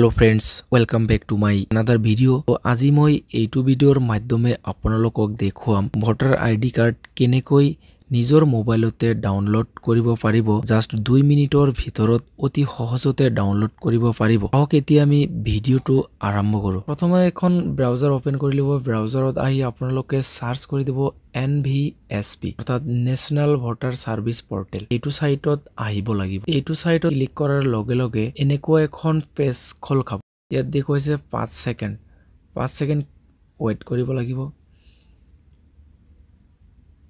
hello' friends welcome back to my another video' আজি মই এইটো ভিডিঅ'ৰ মাধ্যমে আপোনালোকক দেখুৱাম ভোটাৰ আই ডি কাৰ্ড কেনেকৈ নিজৰ মোবাইলতে ডাউনলোড কৰিব পাৰিব জাষ্ট দুই মিনিটৰ ভিতৰত অতি সহজতে ডাউনলোড কৰিব পাৰিব আহক এতিয়া আমি ভিডিঅ'টো আৰম্ভ কৰোঁ প্ৰথমে এখন ব্ৰাউজাৰ অ'পেন কৰি ল'ব ব্ৰাউজাৰত আহি আপোনালোকে চাৰ্চ কৰি দিব এন ভি এছ পি অৰ্থাৎ নেশ্যনেল ভোটাৰ ছাৰ্ভিচ পৰ্টেল এইটো ছাইটত আহিব লাগিব এইটো ছাইটত ক্লিক কৰাৰ লগে লগে এনেকুৱা এখন পেজ খোল খাব ইয়াত দেখুৱাইছে পাঁচ ছেকেণ্ড পাঁচ ছেকেণ্ড ৱেইট কৰিব লাগিব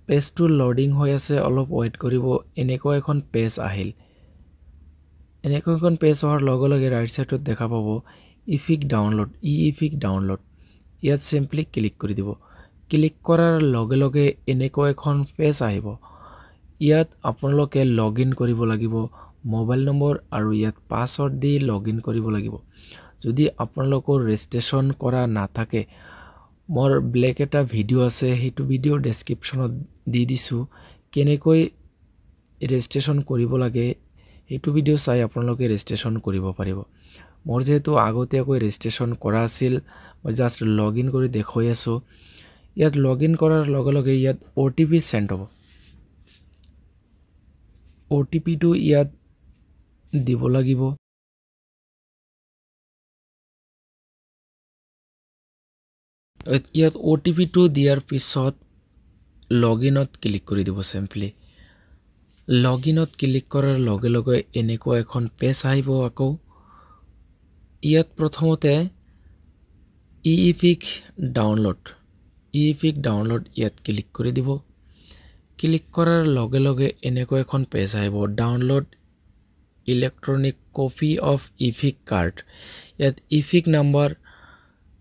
পেজটো লডিং হৈ আছে অলপ ৱেইট কৰিব এনেকুৱা এখন পেজ আহিল এনেকুৱা এখন পেজ অহাৰ লগে লগে ৰাইট ছাইডত দেখা পাব EPIC download e EPIC download ইয়াত চিম্পলি ক্লিক কৰি দিব ক্লিক কৰাৰ লগে লগে এনেকুৱা এখন পেজ আহিব ইয়াত আপোনালোকে লগ ইন কৰিব লাগিব মোবাইল নম্বৰ আৰু ইয়াত পাছৱৰ্ড দি লগ ইন কৰিব লাগিব যদি আপোনালোকৰ ৰেজিষ্ট্ৰেশ্যন কৰা নাথাকে মোৰ ব্লেক এটা ভিডিঅ' আছে সেইটো ভিডিঅ' ডেছক্ৰিপশ্যনত দি দিছোঁ কেনেকৈ ৰেজিষ্ট্ৰেশ্যন কৰিব লাগে সেইটো ভিডিঅ' চাই আপোনালোকে ৰেজিষ্ট্ৰেশ্যন কৰিব পাৰিব মোৰ যিহেতু আগতীয়াকৈ ৰেজিষ্ট্ৰেশ্যন কৰা আছিল মই জাষ্ট লগ ইন কৰি দেখুৱাই আছোঁ ইয়াত লগ ইন কৰাৰ লগে লগে ইয়াত অ' টি পি চেণ্ড হ'ব অ' টি পিটো ইয়াত দিব লাগিব ইয়াত অ' টি পিটো দিয়াৰ পিছত লগ ইনত ক্লিক কৰি দিব চিম্পলি লগ ইনত ক্লিক কৰাৰ লগে লগে এনেকুৱা এখন পেজ আহিব আকৌ ইয়াত প্ৰথমতে e EPIC download e EPIC download ইয়াত ক্লিক কৰি দিব ক্লিক কৰাৰ লগে লগে এনেকুৱা এখন পেজ আহিব download electronic copy of e EPIC card ইয়াত ই ইফিক নাম্বাৰ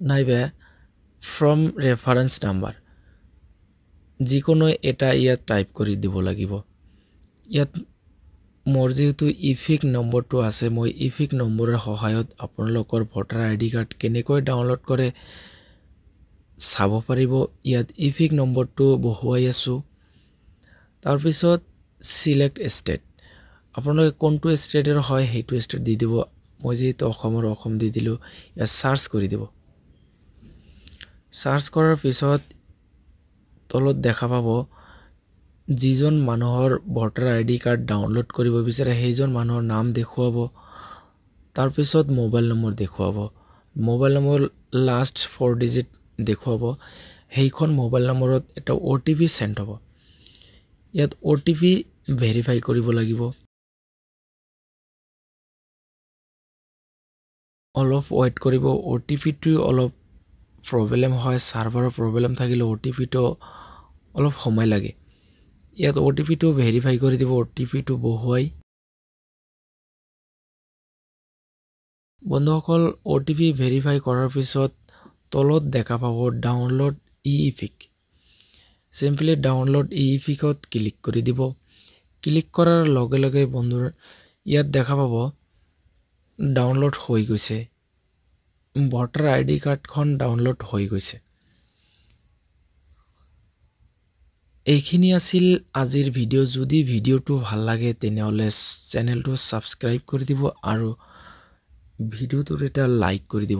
নাইবা ফ্ৰম ৰেফাৰেঞ্চ নাম্বাৰ যিকোনো এটা ইয়াত টাইপ কৰি দিব লাগিব ইয়াত মোৰ যিহেতু ইফিক নম্বৰটো আছে মই ইফিক নম্বৰৰ সহায়ত আপোনালোকৰ ভোটাৰ আই ডি কাৰ্ড কেনেকৈ ডাউনলোড কৰে চাব পাৰিব ইয়াত ইফিক নম্বৰটো বহুৱাই আছোঁ তাৰপিছত ছিলেক্ট ষ্টেট আপোনালোকে কোনটো ষ্টেটৰ হয় সেইটো ষ্টেট দি দিব মই যিহেতু অসমৰ অসম দি দিলোঁ ইয়াত চাৰ্চ কৰি দিব চাৰ্চ কৰাৰ পিছত তলত দেখা পাব যিজন মানুহৰ ভোটাৰ আইডি কাৰ্ড ডাউনলোড কৰিব বিচাৰে সেইজন মানুহৰ নাম দেখুৱাব তাৰপিছত মোবাইল নম্বৰ দেখুৱাব mobile number last four digit দেখুৱাব সেইখন মোবাইল নম্বৰত এটা অ' টি পি চেণ্ড হ'ব ইয়াত অ' টি পি ভেৰিফাই কৰিব লাগিব অলপ ৱেইট কৰিব অ' টি পিটোৱে অলপ প্ৰব্লেম হয় ছাৰ্ভাৰৰ প্ৰব্লেম থাকিলে অ' টি পিটো অলপ সময় লাগে ইয়াত অ' টি পিটো ভেৰিফাই কৰি দিব অ' টি পিটো বহুৱাই বন্ধুসকল অ' টি পি ভেৰিফাই কৰাৰ পিছত তলত দেখা পাব download e EPIC simply download e ইফিকত ক্লিক কৰি দিব ক্লিক কৰাৰ লগে লগে বন্ধুৰ ইয়াত দেখা পাব ডাউনলোড হৈ গৈছে ভোটাৰ আইডি ডি কাৰ্ডখন ডাউনলোড হৈ গৈছে এইখিনি আছিল আজিৰ ভিডিঅ' যদি ভিডিঅ'টো ভাল লাগে তেনেহ'লে চেনেলটো ছাবস্ক্ৰাইব কৰি দিব আৰু ভিডিঅ'টোৰ এটা লাইক কৰি দিব